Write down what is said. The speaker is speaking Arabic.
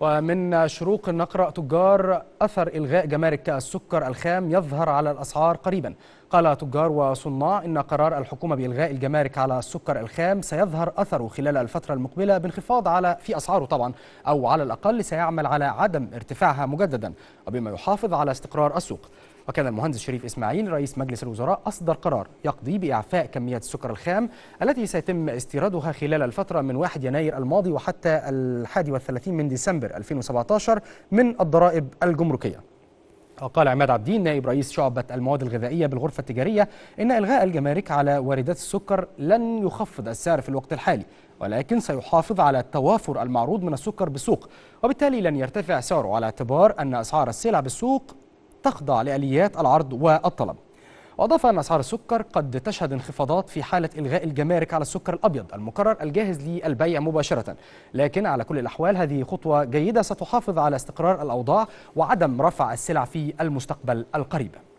ومن شروق نقرأ تجار أثر إلغاء جمارك السكر الخام يظهر على الأسعار قريبا قال تجار وصناع إن قرار الحكومة بإلغاء الجمارك على السكر الخام سيظهر أثره خلال الفترة المقبلة بانخفاض على في أسعاره طبعا أو على الأقل سيعمل على عدم ارتفاعها مجددا وبما يحافظ على استقرار السوق وكان المهندس شريف إسماعيل رئيس مجلس الوزراء أصدر قرار يقضي بإعفاء كميات السكر الخام التي سيتم استيرادها خلال الفترة من 1 يناير الماضي وحتى 31 من ديسمبر 2017 من الضرائب الجمركية وقال عماد عبدين نائب رئيس شعبة المواد الغذائية بالغرفة التجارية إن إلغاء الجمارك على واردات السكر لن يخفض السعر في الوقت الحالي ولكن سيحافظ على توافر المعروض من السكر بالسوق وبالتالي لن يرتفع سعره على اعتبار أن أسعار السلع بالسوق تخضع لآليات العرض والطلب وأضاف أن أسعار السكر قد تشهد انخفاضات في حالة إلغاء الجمارك على السكر الأبيض المكرر الجاهز للبيع مباشرة لكن على كل الأحوال هذه خطوة جيدة ستحافظ على استقرار الأوضاع وعدم رفع السلع في المستقبل القريب